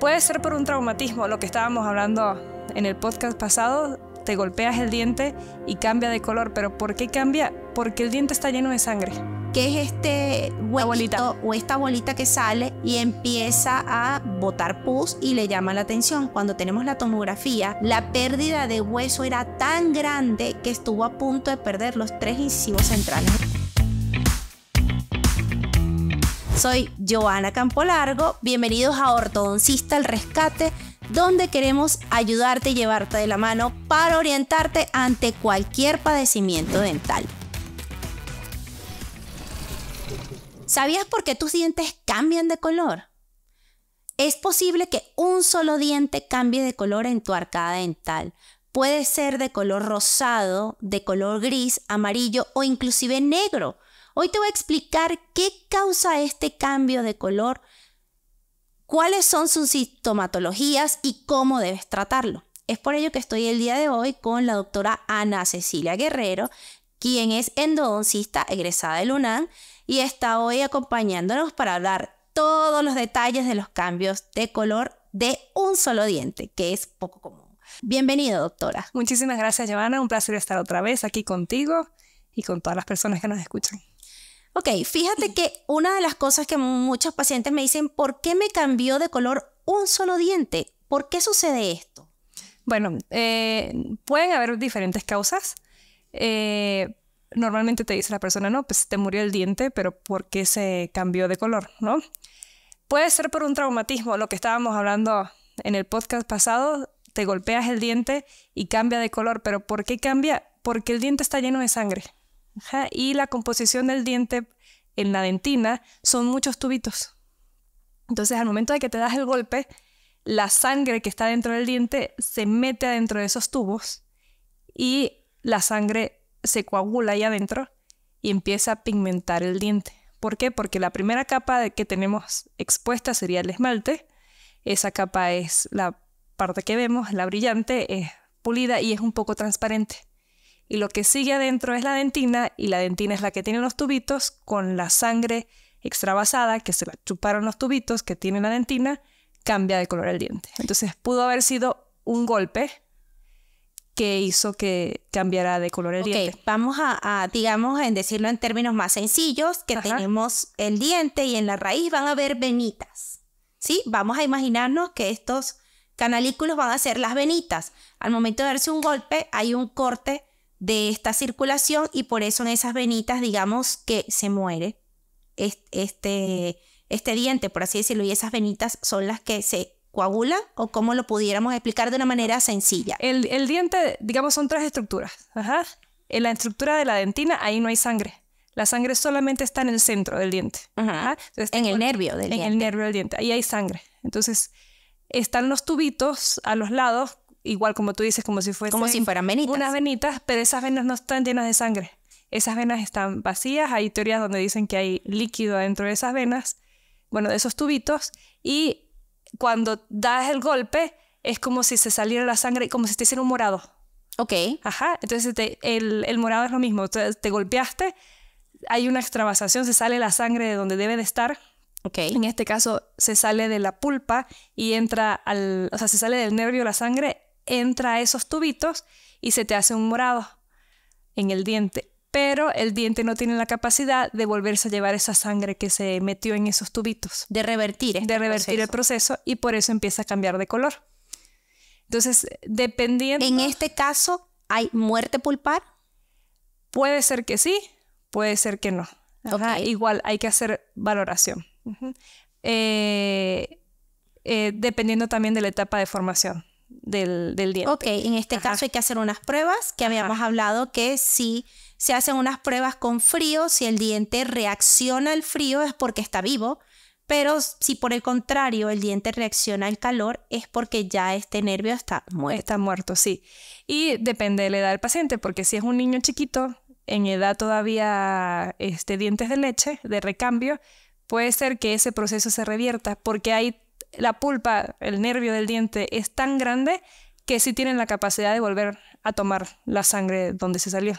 Puede ser por un traumatismo, lo que estábamos hablando en el podcast pasado, te golpeas el diente y cambia de color, pero ¿por qué cambia? Porque el diente está lleno de sangre. ¿Qué es este hueso o esta bolita que sale y empieza a botar pus y le llama la atención. Cuando tenemos la tomografía, la pérdida de hueso era tan grande que estuvo a punto de perder los tres incisivos centrales. Soy Joana Campolargo, bienvenidos a Ortodoncista al Rescate, donde queremos ayudarte y llevarte de la mano para orientarte ante cualquier padecimiento dental. ¿Sabías por qué tus dientes cambian de color? Es posible que un solo diente cambie de color en tu arcada dental. Puede ser de color rosado, de color gris, amarillo o inclusive negro Hoy te voy a explicar qué causa este cambio de color, cuáles son sus sintomatologías y cómo debes tratarlo. Es por ello que estoy el día de hoy con la doctora Ana Cecilia Guerrero, quien es endodoncista egresada del UNAM y está hoy acompañándonos para hablar todos los detalles de los cambios de color de un solo diente, que es poco común. Bienvenido, doctora. Muchísimas gracias, Giovanna. Un placer estar otra vez aquí contigo y con todas las personas que nos escuchan. Ok, fíjate que una de las cosas que muchos pacientes me dicen, ¿por qué me cambió de color un solo diente? ¿Por qué sucede esto? Bueno, eh, pueden haber diferentes causas. Eh, normalmente te dice la persona, no, pues te murió el diente, pero ¿por qué se cambió de color? ¿No? Puede ser por un traumatismo, lo que estábamos hablando en el podcast pasado, te golpeas el diente y cambia de color, pero ¿por qué cambia? Porque el diente está lleno de sangre. Y la composición del diente en la dentina son muchos tubitos. Entonces, al momento de que te das el golpe, la sangre que está dentro del diente se mete adentro de esos tubos y la sangre se coagula ahí adentro y empieza a pigmentar el diente. ¿Por qué? Porque la primera capa que tenemos expuesta sería el esmalte. Esa capa es la parte que vemos, la brillante, es pulida y es un poco transparente y lo que sigue adentro es la dentina y la dentina es la que tiene los tubitos con la sangre extravasada que se la chuparon los tubitos que tiene la dentina cambia de color el diente. Entonces pudo haber sido un golpe que hizo que cambiara de color el diente. Vamos a, digamos, en decirlo en términos más sencillos, que tenemos el diente y en la raíz van a haber venitas. ¿Sí? Vamos a imaginarnos que estos canalículos van a ser las venitas. Al momento de darse un golpe hay un corte de esta circulación y por eso en esas venitas, digamos que se muere este, este diente, por así decirlo, y esas venitas son las que se coagulan o cómo lo pudiéramos explicar de una manera sencilla. El, el diente, digamos, son tres estructuras. En la estructura de la dentina, ahí no hay sangre. La sangre solamente está en el centro del diente. en el nervio del diente. En el nervio del diente, ahí hay sangre. Entonces, están los tubitos a los lados igual como tú dices, como si fuese como si fueran venitas. Unas venitas, pero esas venas no están llenas de sangre. Esas venas están vacías, hay teorías donde dicen que hay líquido dentro de esas venas, bueno, de esos tubitos, y cuando das el golpe es como si se saliera la sangre, como si te hiciera un morado. Ok. Ajá, entonces el, morado es lo mismo, entonces te golpeaste, hay una extravasación, se sale la sangre de donde debe de estar, Ok. En este caso se sale de la pulpa y entra al, o sea, se sale del nervio la sangre entra a esos tubitos y se te hace un morado en el diente. Pero el diente no tiene la capacidad de volverse a llevar esa sangre que se metió en esos tubitos. De revertir. ¿eh? de revertir el proceso y por eso empieza a cambiar de color. Entonces, dependiendo... En este caso, ¿hay muerte pulpar? Puede ser que sí, puede ser que no. Igual hay que hacer valoración. Eh, eh, dependiendo también de la etapa de formación del, diente. Ok, en este caso hay que hacer unas pruebas, que habíamos hablado que si se hacen unas pruebas con frío, si el diente reacciona al frío es porque está vivo, pero si por el contrario el diente reacciona al calor es porque ya este nervio está muerto. Está muerto, sí. Y depende de la edad del paciente, porque si es un niño chiquito, en edad todavía este, dientes de leche, de recambio, puede ser que ese proceso se revierta, porque hay la pulpa, el nervio del diente es tan grande que sí tienen la capacidad de volver a tomar la sangre donde se salió.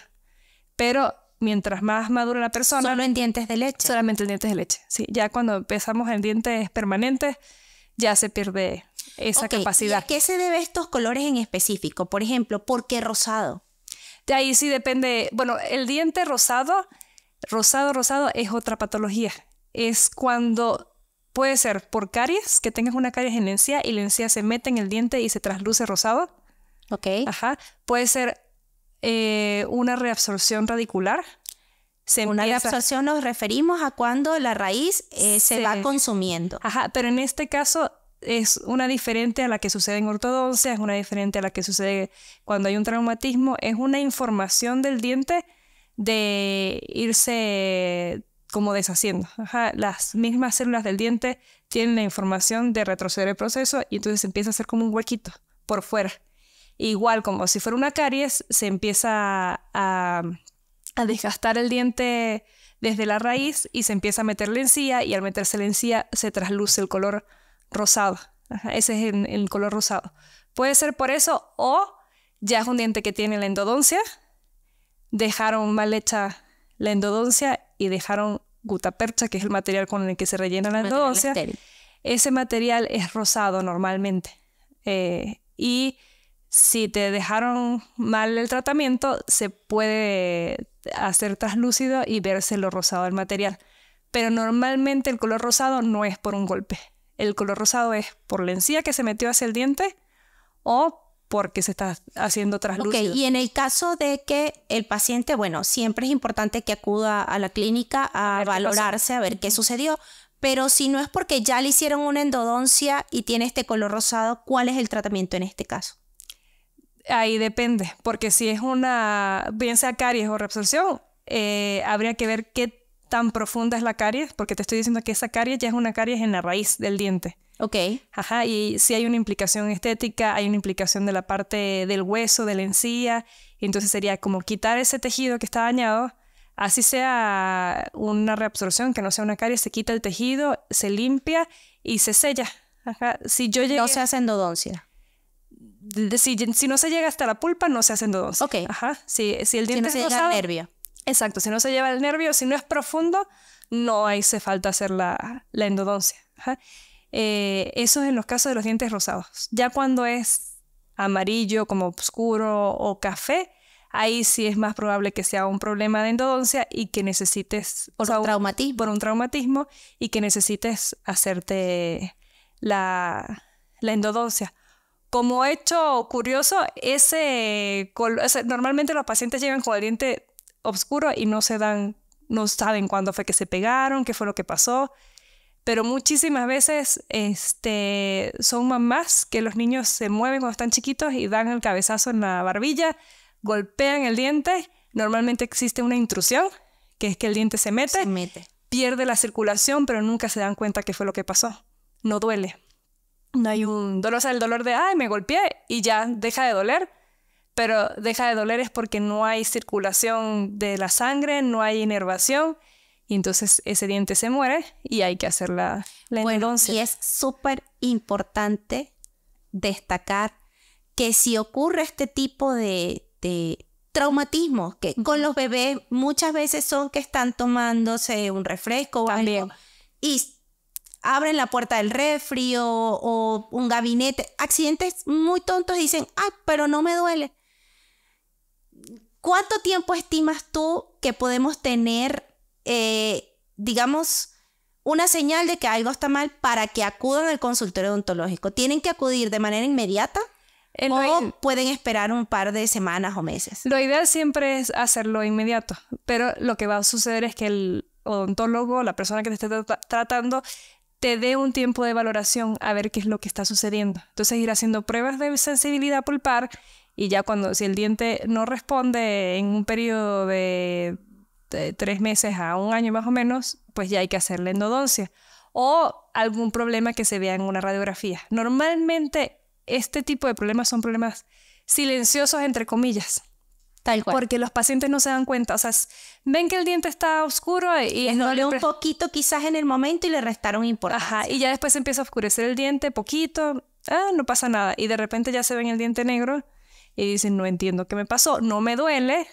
Pero mientras más madura la persona... Solo en dientes de leche. Solamente en dientes de leche, sí. Ya cuando empezamos en dientes permanentes, ya se pierde esa capacidad. ¿Y qué se debe estos colores en específico? Por ejemplo, ¿por qué rosado? De ahí sí depende. Bueno, el diente rosado, rosado, rosado es otra patología. Es cuando Puede ser por caries, que tengas una caries en la y la encía se mete en el diente y se trasluce rosado. Ok. Ajá. Puede ser eh, una reabsorción radicular. una reabsorción nos referimos a cuando la raíz eh, se va consumiendo. Ajá, pero en este caso es una diferente a la que sucede en ortodoncia, es una diferente a la que sucede cuando hay un traumatismo, es una información del diente de irse como deshaciendo. las mismas células del diente tienen la información de retroceder el proceso y entonces empieza a hacer como un huequito por fuera. Igual como si fuera una caries, se empieza a, a, desgastar el diente desde la raíz y se empieza a meter la encía y al meterse la encía se trasluce el color rosado. ese es el, el color rosado. Puede ser por eso o ya es un diente que tiene la endodoncia, dejaron mal hecha la endodoncia y dejaron gutapercha, que es el material con el que se rellena la endodoncia. Ese material es rosado normalmente. Eh, y si te dejaron mal el tratamiento, se puede hacer traslúcido y verse lo rosado del material. Pero normalmente el color rosado no es por un golpe. El color rosado es por la encía que se metió hacia el diente o porque se está haciendo traslúcido. Ok, y en el caso de que el paciente, bueno, siempre es importante que acuda a la clínica a, valorarse, a ver qué sucedió, pero si no es porque ya le hicieron una endodoncia y tiene este color rosado, ¿cuál es el tratamiento en este caso? Ahí depende, porque si es una, bien sea caries o reabsorción, eh, habría que ver qué tan profunda es la caries, porque te estoy diciendo que esa caries ya es una caries en la raíz del diente. Ok. Ajá, y si hay una implicación estética, hay una implicación de la parte del hueso, de la encía, entonces sería como quitar ese tejido que está dañado, así sea una reabsorción, que no sea una caries, se quita el tejido, se limpia y se sella. Ajá, si yo llego No se hace endodoncia. Si, si, no se llega hasta la pulpa, no se hace endodoncia. Ok. Ajá, si, el diente no se llega al nervio. Exacto, si no se lleva el nervio, si no es profundo, no hace falta hacer la, la endodoncia. Ajá. Eh, eso es en los casos de los dientes rosados. Ya cuando es amarillo, como oscuro o café, ahí sí es más probable que sea un problema de endodoncia y que necesites... Por o sea, un traumatismo. Por un traumatismo y que necesites hacerte la, endodoncia. Como hecho curioso, ese, normalmente los pacientes llegan con el diente oscuro y no se dan, no saben cuándo fue que se pegaron, qué fue lo que pasó pero muchísimas veces este, son mamás que los niños se mueven cuando están chiquitos y dan el cabezazo en la barbilla, golpean el diente, normalmente existe una intrusión, que es que el diente se mete, pierde la circulación, pero nunca se dan cuenta qué fue lo que pasó, no duele. No hay un dolor, o sea, el dolor de, ay, me golpeé y ya deja de doler, pero deja de doler es porque no hay circulación de la sangre, no hay inervación y entonces ese diente se muere y hay que hacer la, la Y es súper importante destacar que si ocurre este tipo de, traumatismo, que con los bebés muchas veces son que están tomándose un refresco o algo y abren la puerta del refri o, o, un gabinete, accidentes muy tontos dicen, ay, pero no me duele. ¿Cuánto tiempo estimas tú que podemos tener eh, digamos, una señal de que algo está mal para que acudan al consultorio odontológico. ¿Tienen que acudir de manera inmediata? Eh, o pueden esperar un par de semanas o meses. Lo ideal siempre es hacerlo inmediato, pero lo que va a suceder es que el odontólogo, la persona que te esté tratando, te dé un tiempo de valoración a ver qué es lo que está sucediendo. Entonces ir haciendo pruebas de sensibilidad pulpar y ya cuando si el diente no responde en un periodo de eh, tres meses a un año más o menos, pues ya hay que hacerle endodoncia o algún problema que se vea en una radiografía. Normalmente este tipo de problemas son problemas silenciosos, entre comillas. Tal cual. Porque los pacientes no se dan cuenta. O sea, ven que el diente está oscuro y... es no dolió un poquito quizás en el momento y le restaron importancia. Ajá, y ya después empieza a oscurecer el diente poquito. Ah, no pasa nada. Y de repente ya se ven el diente negro y dicen, no entiendo qué me pasó. No me duele,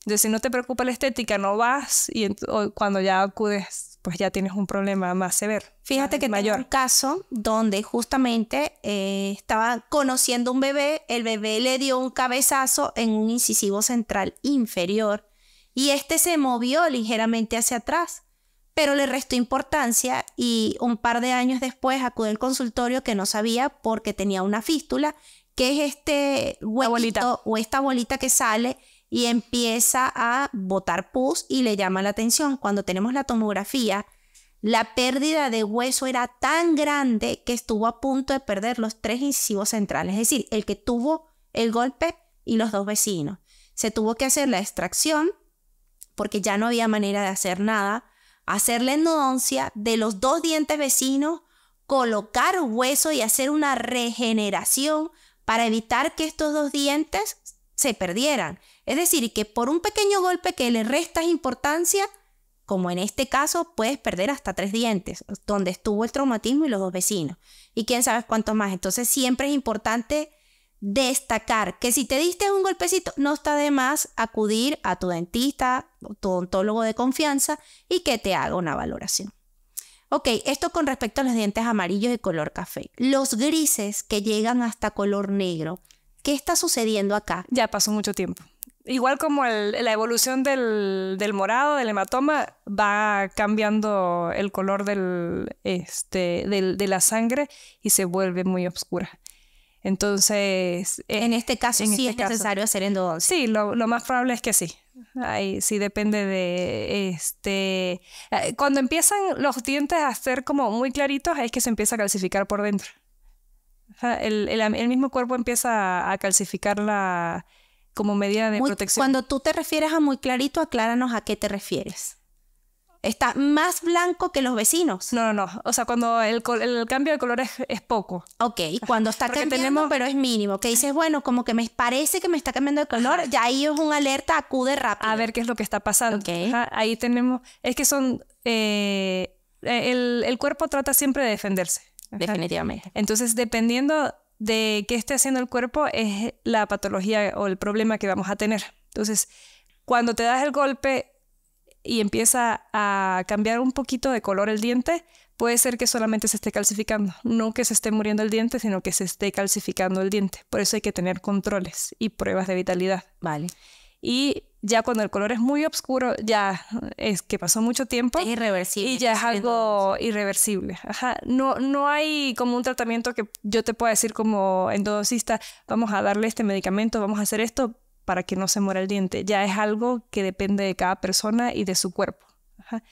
entonces, si no te preocupa la estética, no vas y cuando ya acudes, pues ya tienes un problema más severo. Fíjate que mayor. tengo un caso donde justamente eh, estaba conociendo un bebé, el bebé le dio un cabezazo en un incisivo central inferior y este se movió ligeramente hacia atrás, pero le restó importancia y un par de años después acude al consultorio que no sabía porque tenía una fístula, que es este huequito o esta bolita que sale y empieza a botar pus y le llama la atención. Cuando tenemos la tomografía, la pérdida de hueso era tan grande que estuvo a punto de perder los tres incisivos centrales, es decir, el que tuvo el golpe y los dos vecinos. Se tuvo que hacer la extracción porque ya no había manera de hacer nada, hacer la endodoncia de los dos dientes vecinos, colocar hueso y hacer una regeneración para evitar que estos dos dientes se perdieran. Es decir, que por un pequeño golpe que le restas importancia, como en este caso, puedes perder hasta tres dientes, donde estuvo el traumatismo y los dos vecinos. Y quién sabe cuántos más. Entonces siempre es importante destacar que si te diste un golpecito, no está de más acudir a tu dentista, tu odontólogo de confianza y que te haga una valoración. Ok, esto con respecto a los dientes amarillos y color café. Los grises que llegan hasta color negro. ¿Qué está sucediendo acá? Ya pasó mucho tiempo. Igual como la evolución del, del, morado, del hematoma, va cambiando el color del, este, de la sangre y se vuelve muy oscura. Entonces... Eh, en este caso sí este es necesario hacer endodoncia. Sí, lo, más probable es que sí. Ahí sí depende de... este eh, Cuando empiezan los dientes a ser como muy claritos es que se empieza a calcificar por dentro. el mismo cuerpo empieza a calcificar la como medida de protección. Cuando tú te refieres a muy clarito, acláranos a qué te refieres. Está más blanco que los vecinos. No, no, no. O sea, cuando el, cambio de color es, poco. Ok, cuando está cambiando, tenemos... pero es mínimo. Que dices, bueno, como que me parece que me está cambiando de color, ya ahí es un alerta, acude rápido. A ver qué es lo que está pasando. ahí tenemos. Es que son. Eh, el, cuerpo trata siempre de defenderse. Definitivamente. Entonces, dependiendo de qué esté haciendo el cuerpo es la patología o el problema que vamos a tener. Entonces, cuando te das el golpe y empieza a cambiar un poquito de color el diente, puede ser que solamente se esté calcificando, no que se esté muriendo el diente, sino que se esté calcificando el diente. Por eso hay que tener controles y pruebas de vitalidad. Vale. Y ya cuando el color es muy oscuro, ya es que pasó mucho tiempo. Es irreversible. Y ya es algo irreversible. Ajá. No, no hay como un tratamiento que yo te pueda decir como endodocista, vamos a darle este medicamento, vamos a hacer esto para que no se muera el diente. Ya es algo que depende de cada persona y de su cuerpo. Ajá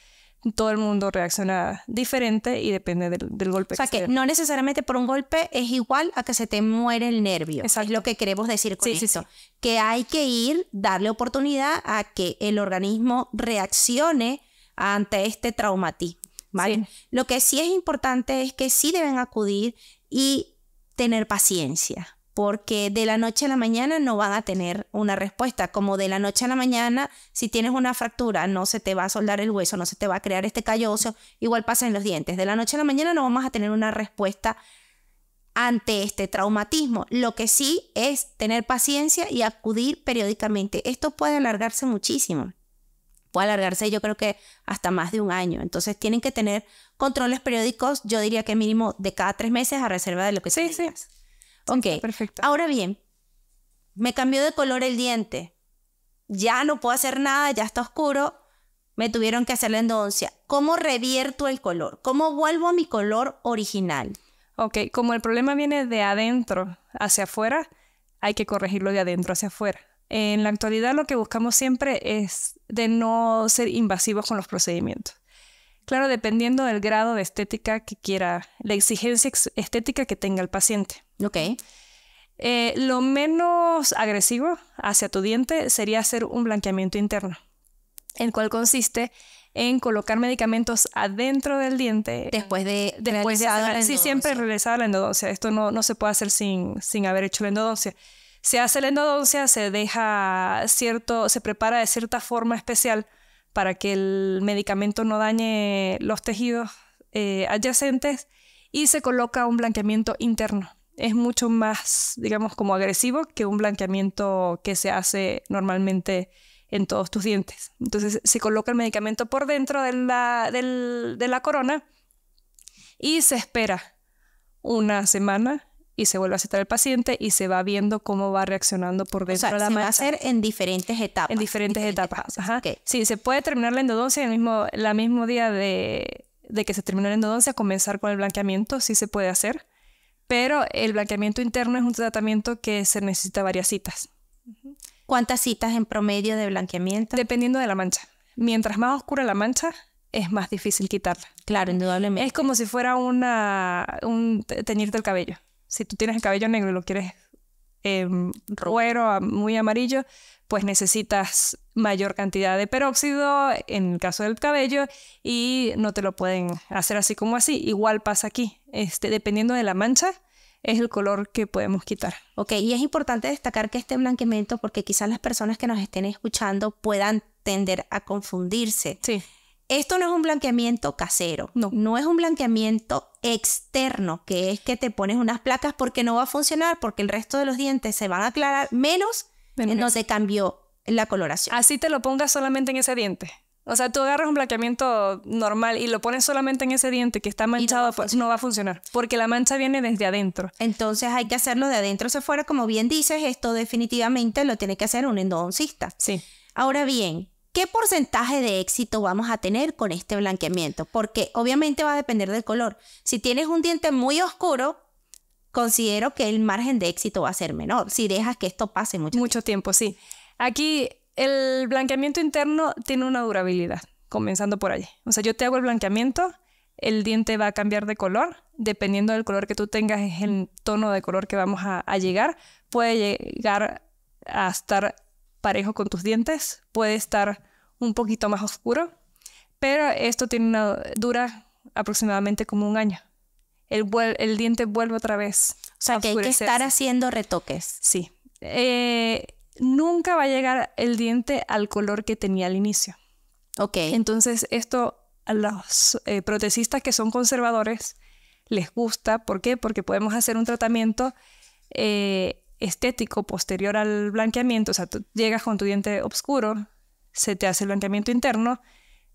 todo el mundo reacciona diferente y depende del, golpe. O sea, que, no necesariamente por un golpe es igual a que se te muere el nervio. Eso Es lo que queremos decir con esto. Que hay que ir, darle oportunidad a que el organismo reaccione ante este traumatismo. ¿vale? Lo que sí es importante es que sí deben acudir y tener paciencia porque de la noche a la mañana no van a tener una respuesta, como de la noche a la mañana, si tienes una fractura, no se te va a soldar el hueso, no se te va a crear este callo igual pasa en los dientes, de la noche a la mañana no vamos a tener una respuesta ante este traumatismo. Lo que sí es tener paciencia y acudir periódicamente. Esto puede alargarse muchísimo. Puede alargarse yo creo que hasta más de un año. Entonces tienen que tener controles periódicos, yo diría que mínimo de cada tres meses a reserva de lo que sí, Sí. Ok. Perfecto. Ahora bien, me cambió de color el diente. Ya no puedo hacer nada, ya está oscuro. Me tuvieron que hacer la endodoncia. ¿Cómo revierto el color? ¿Cómo vuelvo a mi color original? Ok, como el problema viene de adentro hacia afuera, hay que corregirlo de adentro hacia afuera. En la actualidad lo que buscamos siempre es de no ser invasivos con los procedimientos. Claro, dependiendo del grado de estética que quiera, la exigencia estética que tenga el paciente. Ok. Eh, lo menos agresivo hacia tu diente sería hacer un blanqueamiento interno, el cual consiste en colocar medicamentos adentro del diente. Después de, después de la Sí, siempre la endodoncia. Esto no, se puede hacer sin, sin haber hecho la endodoncia. Se hace la endodoncia, se deja cierto, se prepara de cierta forma especial para que el medicamento no dañe los tejidos eh, adyacentes y se coloca un blanqueamiento interno. Es mucho más, digamos, como agresivo que un blanqueamiento que se hace normalmente en todos tus dientes. Entonces se coloca el medicamento por dentro de la, de la corona y se espera una semana y se vuelve a citar el paciente y se va viendo cómo va reaccionando por dentro o la se va a hacer en diferentes etapas. En diferentes, etapas. Ajá. Sí, se puede terminar la endodoncia el mismo, la mismo día de, de que se terminó la endodoncia, comenzar con el blanqueamiento, sí se puede hacer. Pero el blanqueamiento interno es un tratamiento que se necesita varias citas. ¿Cuántas citas en promedio de blanqueamiento? Dependiendo de la mancha. Mientras más oscura la mancha, es más difícil quitarla. Claro, indudablemente. Es como si fuera una, un teñirte el cabello. Si tú tienes el cabello negro y lo quieres eh, em, ruero, muy amarillo, pues necesitas mayor cantidad de peróxido en el caso del cabello y no te lo pueden hacer así como así. Igual pasa aquí, este, dependiendo de la mancha es el color que podemos quitar. Ok, y es importante destacar que este blanqueamiento, porque quizás las personas que nos estén escuchando puedan tender a confundirse. Sí. Esto no es un blanqueamiento casero, no. no es un blanqueamiento externo, que es que te pones unas placas porque no va a funcionar, porque el resto de los dientes se van a aclarar menos no se cambió la coloración. Así te lo pongas solamente en ese diente. O sea, tú agarras un blanqueamiento normal y lo pones solamente en ese diente que está manchado, pues, no no va, a funcionar, porque la mancha viene desde adentro. Entonces hay que hacerlo de adentro hacia afuera, como bien dices, esto definitivamente lo tiene que hacer un endodoncista. Sí. Ahora bien, ¿Qué porcentaje de éxito vamos a tener con este blanqueamiento? Porque obviamente va a depender del color. Si tienes un diente muy oscuro, considero que el margen de éxito va a ser menor si dejas que esto pase mucho, mucho tiempo. Sí. Aquí el blanqueamiento interno tiene una durabilidad, comenzando por allí. O sea, yo te hago el blanqueamiento, el diente va a cambiar de color, dependiendo del color que tú tengas, es el tono de color que vamos a llegar. Puede llegar a estar parejo con tus dientes, puede estar un poquito más oscuro, pero esto tiene una, dura aproximadamente como un año. El, el diente vuelve otra vez. O sea, que hay que estar haciendo retoques. Sí. Eh, nunca va a llegar el diente al color que tenía al inicio. Ok. Entonces, esto a los eh, que son conservadores les gusta. ¿Por qué? Porque podemos hacer un tratamiento eh, estético posterior al blanqueamiento, o sea, tú llegas con tu diente oscuro, se te hace el blanqueamiento interno,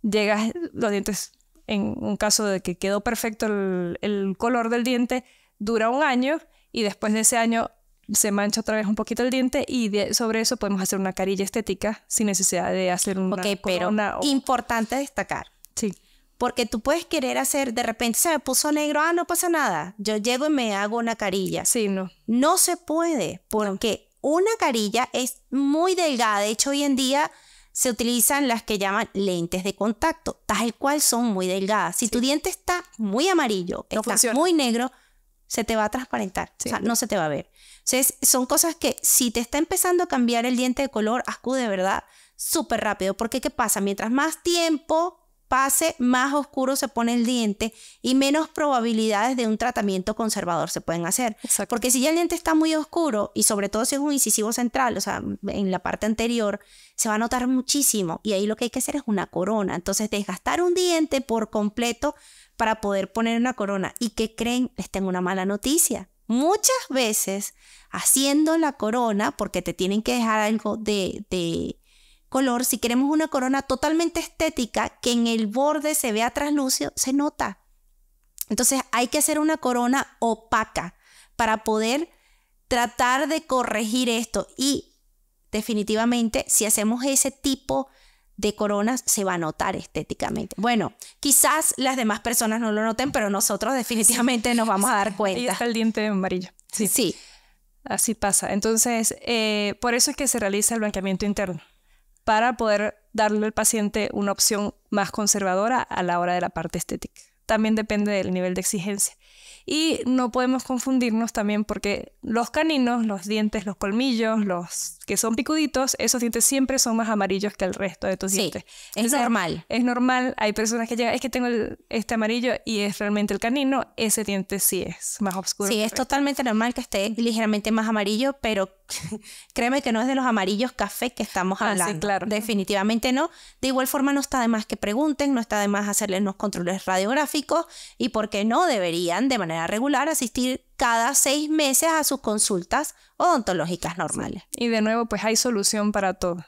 llegas los dientes, en un caso de que quedó perfecto el, color del diente, dura un año y después de ese año se mancha otra vez un poquito el diente y sobre eso podemos hacer una carilla estética sin necesidad de hacer una Ok, pero importante destacar. Sí. Porque tú puedes querer hacer, de repente se me puso negro, ah, no pasa nada. Yo llego y me hago una carilla. Sí, no. No se puede, porque una carilla es muy delgada. De hecho, hoy en día se utilizan las que llaman lentes de contacto, tal cual son muy delgadas. Si tu diente está muy amarillo, está muy negro, se te va a transparentar, o sea, no se te va a ver. Entonces, son cosas que si te está empezando a cambiar el diente de color, acude de verdad súper rápido, porque ¿qué pasa? Mientras más tiempo pase, más oscuro se pone el diente y menos probabilidades de un tratamiento conservador se pueden hacer. Porque si ya el diente está muy oscuro y sobre todo si es un incisivo central, o sea, en la parte anterior, se va a notar muchísimo y ahí lo que hay que hacer es una corona. Entonces, desgastar un diente por completo para poder poner una corona. ¿Y que creen? Les tengo una mala noticia. Muchas veces haciendo la corona, porque te tienen que dejar algo de color, si queremos una corona totalmente estética, que en el borde se vea traslúcido, se nota. Entonces hay que hacer una corona opaca para poder tratar de corregir esto. Y definitivamente, si hacemos ese tipo de coronas, se va a notar estéticamente. Bueno, quizás las demás personas no lo noten, pero nosotros definitivamente nos vamos a dar cuenta. Y está el diente amarillo. Sí. sí. Así pasa. Entonces, eh, por eso es que se realiza el blanqueamiento interno para poder darle al paciente una opción más conservadora a la hora de la parte estética. También depende del nivel de exigencia. Y no podemos confundirnos también porque los caninos, los dientes, los colmillos, los que son picuditos, esos dientes siempre son más amarillos que el resto de tus sí, dientes. Es normal. Es normal. Hay personas que llegan, es que tengo este amarillo y es realmente el canino. Ese diente sí es más oscuro. Sí, es totalmente normal que esté ligeramente más amarillo, pero créeme que no es de los amarillos café que estamos ah, hablando. Definitivamente no. De igual forma, no está de más que pregunten, no está de más hacerles unos controles radiográficos y, porque no? Deberían de manera regular asistir cada seis meses a sus consultas odontológicas normales. Y de nuevo, pues hay solución para todo.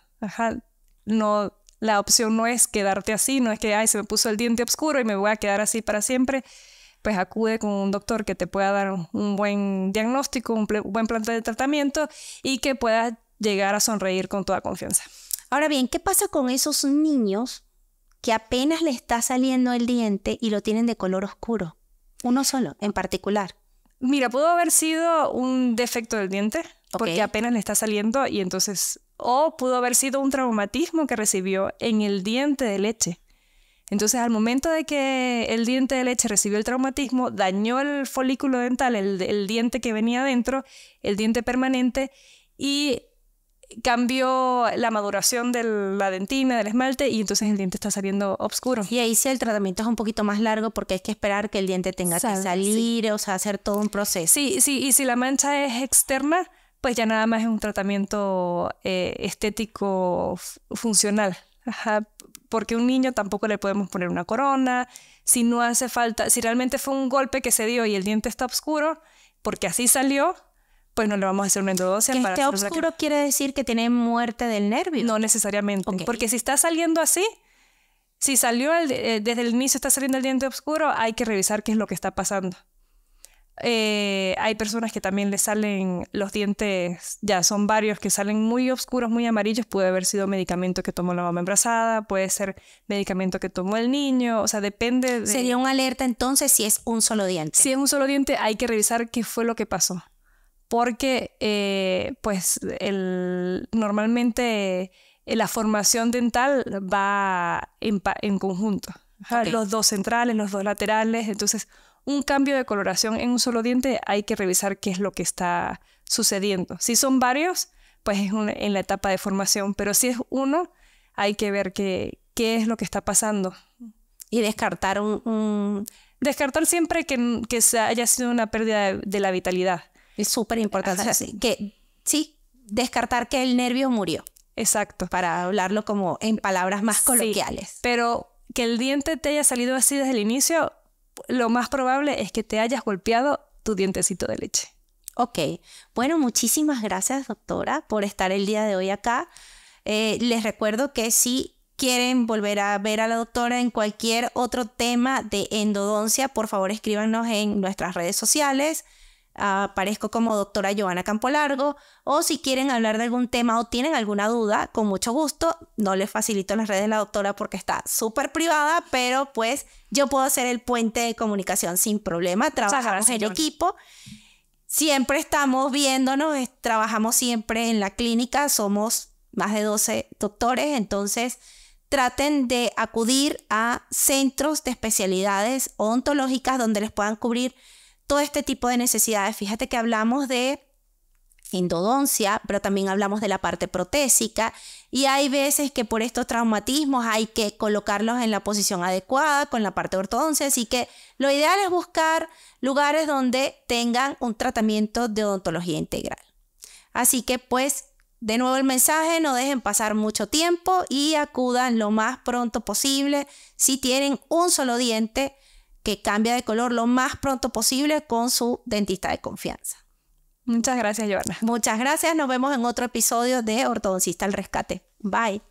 No, la opción no es quedarte así, no es que, ay, se me puso el diente oscuro y me voy a quedar así para siempre pues acude con un doctor que te pueda dar un buen diagnóstico, un buen plan de tratamiento y que puedas llegar a sonreír con toda confianza. Ahora bien, ¿qué pasa con esos niños que apenas le está saliendo el diente y lo tienen de color oscuro? Uno solo, en particular. Mira, pudo haber sido un defecto del diente, porque apenas le está saliendo y entonces... O pudo haber sido un traumatismo que recibió en el diente de leche. Entonces, al momento de que el diente de leche recibió el traumatismo, dañó el folículo dental, el, diente que venía adentro, el diente permanente, y cambió la maduración de la dentina, del esmalte, y entonces el diente está saliendo oscuro. Y ahí sí el tratamiento es un poquito más largo porque hay que esperar que el diente tenga que salir, o sea, hacer todo un proceso. Sí, sí, y si la mancha es externa, pues ya nada más es un tratamiento eh, estético funcional. Ajá, porque un niño tampoco le podemos poner una corona, si no hace falta, si realmente fue un golpe que se dio y el diente está oscuro, porque así salió, pues no le vamos a hacer una endodoncia. Que para esté oscuro quiere decir que tiene muerte del nervio. No necesariamente, porque si está saliendo así, si salió eh, desde el inicio está saliendo el diente oscuro, hay que revisar qué es lo que está pasando. Eh, hay personas que también le salen los dientes, ya son varios que salen muy oscuros, muy amarillos. Puede haber sido medicamento que tomó la mamá embarazada, puede ser medicamento que tomó el niño, o sea, depende. Sería un alerta entonces si es un solo diente. Si es un solo diente, hay que revisar qué fue lo que pasó. Porque, eh, pues, el, normalmente eh, la formación dental va en, conjunto. Los dos centrales, los dos laterales, entonces un cambio de coloración en un solo diente, hay que revisar qué es lo que está sucediendo. Si son varios, pues es en la etapa de formación, pero si es uno, hay que ver qué, qué es lo que está pasando. Y descartar un... Descartar siempre que, que, haya sido una pérdida de, la vitalidad. Es súper importante. sí, que, sí, descartar que el nervio murió. Exacto. Para hablarlo como en palabras más coloquiales. pero que el diente te haya salido así desde el inicio, lo más probable es que te hayas golpeado tu dientecito de leche. Ok, bueno, muchísimas gracias doctora por estar el día de hoy acá. Eh, les recuerdo que si quieren volver a ver a la doctora en cualquier otro tema de endodoncia, por favor escríbanos en nuestras redes sociales aparezco ah, como doctora Joana Campolargo, o si quieren hablar de algún tema o tienen alguna duda, con mucho gusto, no les facilito las redes de la doctora porque está súper privada, pero pues yo puedo ser el puente de comunicación sin problema, trabajamos en equipo, siempre estamos viéndonos, trabajamos siempre en la clínica, somos más de 12 doctores, entonces traten de acudir a centros de especialidades ontológicas donde les puedan cubrir todo este tipo de necesidades. Fíjate que hablamos de endodoncia, pero también hablamos de la parte protésica y hay veces que por estos traumatismos hay que colocarlos en la posición adecuada con la parte ortodoncia, así que lo ideal es buscar lugares donde tengan un tratamiento de odontología integral. Así que pues de nuevo el mensaje, no dejen pasar mucho tiempo y acudan lo más pronto posible si tienen un solo diente que cambia de color lo más pronto posible con su dentista de confianza. Muchas gracias, Joana. Muchas gracias. Nos vemos en otro episodio de Ortodoncista al Rescate. Bye.